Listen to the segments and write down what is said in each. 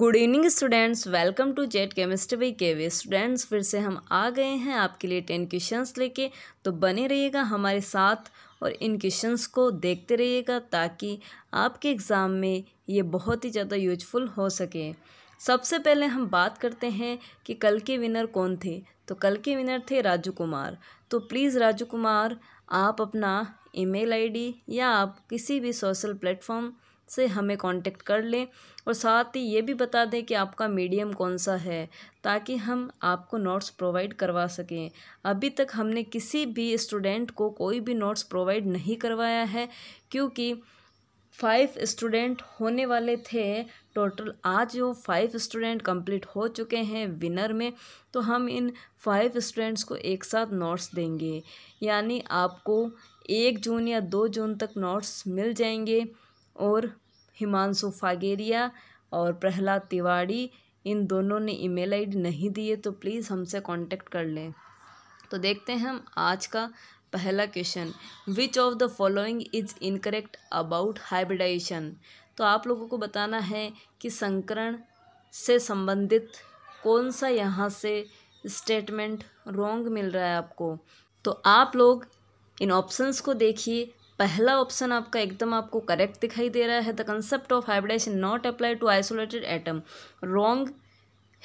good evening students welcome to jet chemistry by K V students फिर से हम आ गए हैं आपके लिए टेन क्वेश्चंस लेके तो बने रहिएगा हमारे साथ और इन क्वेश्चंस को देखते रहिएगा ताकि आपके एग्ज़ाम में ये बहुत ही ज़्यादा यूजफुल हो सके सबसे पहले हम बात करते हैं कि कल के विनर कौन थे तो कल के विनर थे राजू कुमार तो प्लीज़ राजू कुमार आप अपना ईमेल आईडी या आप किसी भी सोशल प्लेटफॉर्म से हमें कांटेक्ट कर लें और साथ ही ये भी बता दें कि आपका मीडियम कौन सा है ताकि हम आपको नोट्स प्रोवाइड करवा सकें अभी तक हमने किसी भी स्टूडेंट को कोई भी नोट्स प्रोवाइड नहीं करवाया है क्योंकि फाइव स्टूडेंट होने वाले थे टोटल आज जो फाइव स्टूडेंट कंप्लीट हो चुके हैं विनर में तो हम इन फाइव स्टूडेंट्स को एक साथ नोट्स देंगे यानी आपको एक जून या दो जून तक नोट्स मिल जाएंगे और हिमांशु फागेरिया और प्रहलाद तिवाड़ी इन दोनों ने ईमेल आईडी नहीं दिए तो प्लीज़ हमसे कांटेक्ट कर लें तो देखते हैं हम आज का पहला question which of the following is incorrect about hybridization तो आप लोगों को बताना है कि संकरण से संबंधित कौन सा यहाँ से स्टेटमेंट रॉन्ग मिल रहा है आपको तो आप लोग इन ऑप्शंस को देखिए पहला ऑप्शन आपका एकदम आपको करेक्ट दिखाई दे रहा है the concept of hybridization not apply to isolated atom wrong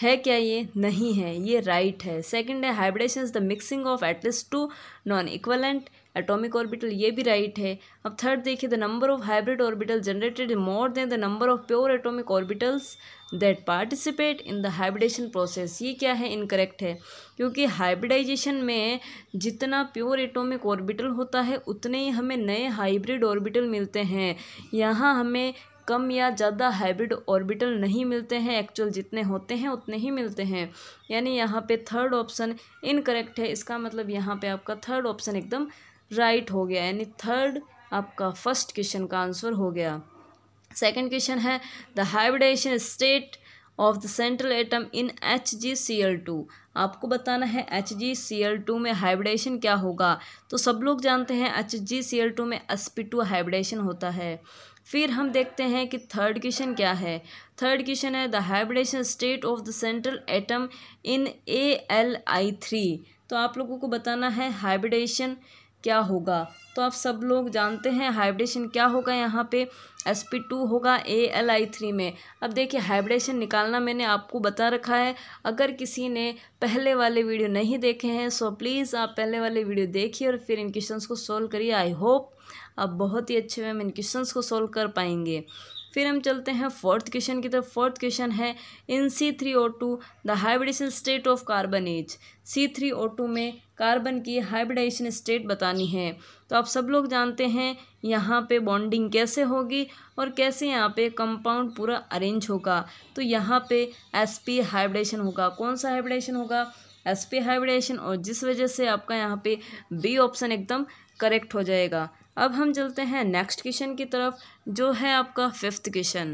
है क्या ये नहीं है ये राइट right है सेकंड है hybridization is the mixing of at least two non equivalent atomic orbital ये भी राइट है अब थर्ड देखिए the number of hybrid orbital generated more than the number of pure atomic orbitals that participate in the hybridization process ये क्या है incorrect है क्योंकि हाइब्रिडाइजेशन में जितना प्योर एटॉमिक ऑर्बिटल होता है उतने ही हमें नए हाइब्रिड ऑर्बिटल मिलते हैं यहाँ हमें कम या ज़्यादा हाइब्रिड ऑर्बिटल नहीं मिलते हैं एक्चुअल जितने होते हैं उतने ही मिलते हैं यानी यहाँ पे थर्ड ऑप्शन इनकरेक्ट है इसका मतलब यहाँ पे आपका थर्ड ऑप्शन एकदम राइट हो गया यानी थर्ड आपका फर्स्ट क्वेश्चन का आंसर हो गया सेकंड क्वेश्चन है the hybridization state of the central atom in H G C L two आपको बताना है H G C L two में हाइब्रिडेशन क्या होगा तो सब लोग जानते हैं H G C L two में एस पी टू हाइब्रिडेशन होता है फिर हम देखते हैं कि थर्ड क्वेश्चन क्या है थर्ड क्वेश्चन है the hybridization state of the central atom in A L I three तो आप लोगों को बताना है हाइब्रिडेशन क्या होगा तो आप सब लोग जानते हैं हाइब्रिडेशन क्या होगा यहाँ पे एस पी टू होगा ए एल आई थ्री में अब देखिए हाइब्रिडेशन निकालना मैंने आपको बता रखा है अगर किसी ने पहले वाले वीडियो नहीं देखे हैं सो प्लीज़ आप पहले वाले वीडियो देखिए और फिर इन क्वेश्चंस को सोल्व करिए आई होप आप बहुत ही अच्छे में इन क्वेश्चन को सोल्व कर पाएंगे फिर हम चलते हैं फोर्थ क्वेश्चन की तरफ फोर्थ क्वेश्चन है in C three O two the hybridization state of carbon as C three O two में कार्बन की हाइब्रिडाइजेशन स्टेट बतानी है तो आप सब लोग जानते हैं यहाँ पे बॉन्डिंग कैसे होगी और कैसे यहाँ पे कंपाउंड पूरा अरेंज होगा तो यहाँ पे एस पी हाइब्रिडेशन होगा कौन सा हाइब्रिडाइजेशन होगा एस पी हाइब्रिडेशन और जिस वजह से आपका यहाँ पे बी ऑप्शन एकदम करेक्ट हो जाएगा अब हम चलते हैं नेक्स्ट क्वेश्चन की तरफ जो है आपका फिफ्थ क्वेश्चन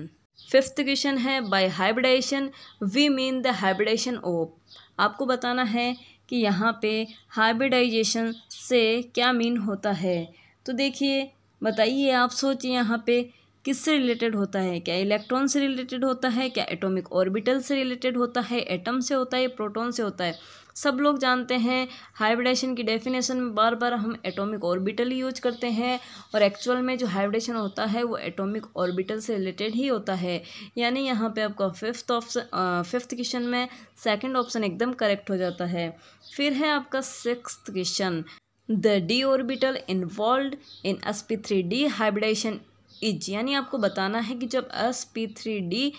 फिफ्थ क्वेश्चन है by hybridization we mean the hybridization of आपको बताना है कि यहाँ पे हाइब्रिडाइजेशन से क्या मीन होता है तो देखिए बताइए आप सोचिए यहाँ पे किससे रिलेटेड होता है क्या इलेक्ट्रॉन से रिलेटेड होता है क्या एटॉमिक ऑर्बिटल से रिलेटेड होता है एटम से होता है प्रोटॉन से होता है सब लोग जानते हैं हाइब्रिडेशन की डेफिनेशन में बार बार हम एटॉमिक ऑर्बिटल यूज करते हैं और एक्चुअल में जो हाइब्रिडेशन होता है वो एटॉमिक ऑर्बिटल से रिलेटेड ही होता है यानी यहाँ पे आपका फिफ्थ ऑप्शन फिफ्थ क्वेश्चन में सेकंड ऑप्शन एकदम करेक्ट हो जाता है फिर है आपका six question the D orbital involve in S P three D hybridization is यानी आपको बताना है कि जब एस पी थ्री डी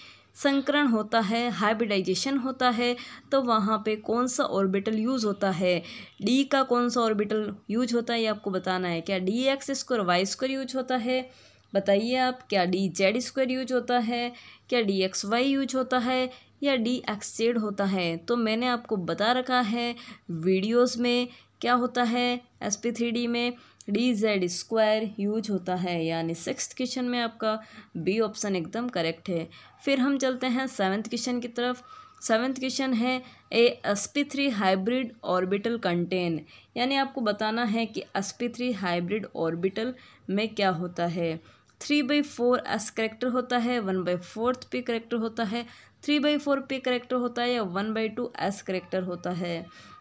संकरण होता है हाइब्रिडाइजेशन होता है तो वहाँ पे कौन सा ऑर्बिटल यूज़ होता है डी का कौन सा ऑर्बिटल यूज होता है ये आपको बताना है क्या D X square Y square use होता है बताइए आप क्या डी जेड स्क्वायर यूज होता है क्या डी एक्स वाई यूज होता है या डी एक्स जेड होता है तो मैंने आपको बता रखा है वीडियोज़ में क्या होता है एस पी थ्री डी में डी जेड स्क्वायर यूज होता है यानी सिक्स क्वेश्चन में आपका बी ऑप्शन एकदम करेक्ट है फिर हम चलते हैं सेवन्थ क्वेश्चन की तरफ सेवन्थ क्वेश्चन है A S P three hybrid orbital contain यानी आपको बताना है कि एसपी थ्री हाइब्रिड ऑर्बिटल में क्या होता है three by four S character होता है one by fourth P character होता है three by four P character होता है या one by two S character होता है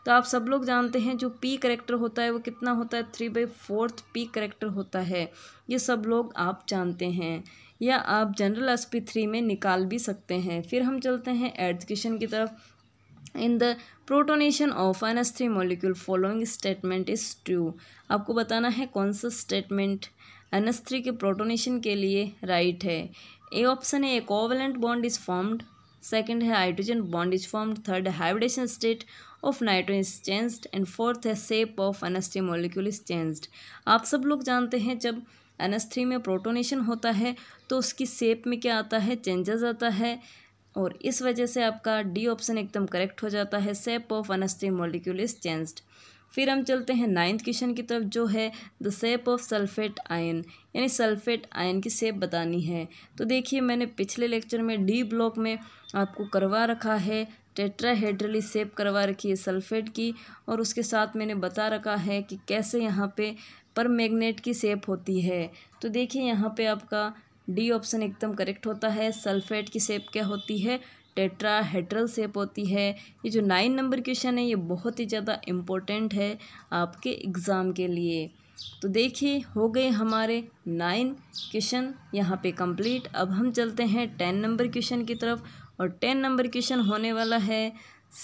तो आप सब लोग जानते हैं जो पी करेक्टर होता है वो कितना होता है three by fourth P character होता है ये सब लोग आप जानते हैं या आप जनरल एस पी थ्री में निकाल भी सकते हैं फिर हम चलते हैं एड्थ क्वेश्चन की तरफ in the protonation of N S three molecule following statement is true आपको बताना है कौन सा स्टेटमेंट एनस्थ्री के प्रोटोनेशन के लिए राइट है ए ऑप्शन है covalent bond is formed second है hydrogen bond is formed third है hybridization state of nitrogen is changed and fourth है shape of N S three molecule is changed आप सब लोग जानते हैं जब एनस्थ्री में प्रोटोनेशन होता है तो उसकी सेप में क्या आता है चेंजेस आता है और इस वजह से आपका डी ऑप्शन एकदम करेक्ट हो जाता है shape of N S three molecule is changed फिर हम चलते हैं नाइन्थ क्वेश्चन की तरफ जो है the shape of sulphate ion यानी सल्फेट आयन की सेप बतानी है तो देखिए मैंने पिछले लेक्चर में डी ब्लॉक में आपको करवा रखा है टेट्राहेड्रली सेप करवा रखी है सल्फेट की और उसके साथ मैंने बता रखा है कि कैसे यहाँ पे पर मैग्नेट की सेप होती है तो देखिए यहाँ पे आपका डी ऑप्शन एकदम करेक्ट होता है सल्फेट की सेप क्या होती है टेट्राहेड्रल सेप होती है ये जो नाइन नंबर क्वेश्चन है ये बहुत ही ज़्यादा इम्पोर्टेंट है आपके एग्ज़ाम के लिए तो देखिए हो गए हमारे नाइन क्वेश्चन यहाँ पे कंप्लीट अब हम चलते हैं टेन नंबर क्वेश्चन की तरफ और टेन नंबर क्वेश्चन होने वाला है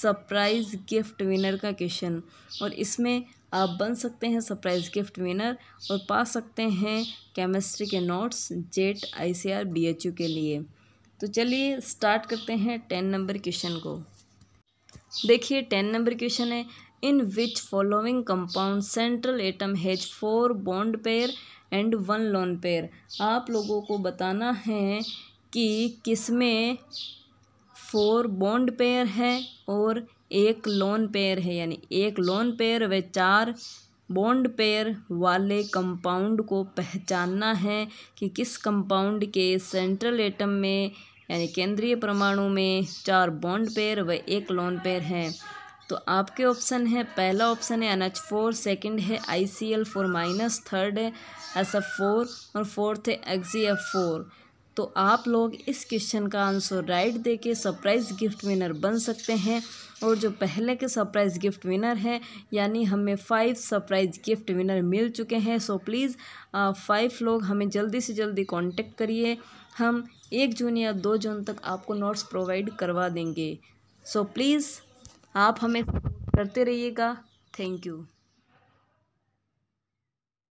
सरप्राइज़ गिफ्ट विनर का क्वेश्चन और इसमें आप बन सकते हैं सरप्राइज़ गिफ्ट विनर और पा सकते हैं केमिस्ट्री के नोट्स जेट आईसीआर बीएचयू के लिए तो चलिए स्टार्ट करते हैं टेन नंबर क्वेश्चन को देखिए टेन नंबर क्वेश्चन है in which following compound central atom has four bond pair and one lone pair आप लोगों को बताना है कि किसमें फोर बॉन्ड पेयर है और एक लोन पेयर है यानी एक लोन पेयर व चार बॉन्ड पेयर वाले कंपाउंड को पहचानना है कि किस कंपाउंड के सेंट्रल एटम में यानी केंद्रीय परमाणु में चार बॉन्ड पेयर व एक लोन पेयर हैं तो आपके ऑप्शन है पहला ऑप्शन है एन एच फोर सेकेंड है I C L four minus third है एस एफ फोर और फोर्थ है एक्सी एफ फोर तो आप लोग इस क्वेश्चन का आंसर राइट दे के सरप्राइज़ गिफ्ट विनर बन सकते हैं और जो पहले के सरप्राइज़ गिफ्ट विनर हैं यानी हमें फ़ाइव सरप्राइज़ गिफ्ट विनर मिल चुके हैं सो प्लीज़ फाइव लोग हमें जल्दी से जल्दी कांटेक्ट करिए हम एक जून या दो जून तक आपको नोट्स प्रोवाइड करवा देंगे सो प्लीज़ आप हमें करते रहिएगा थैंक यू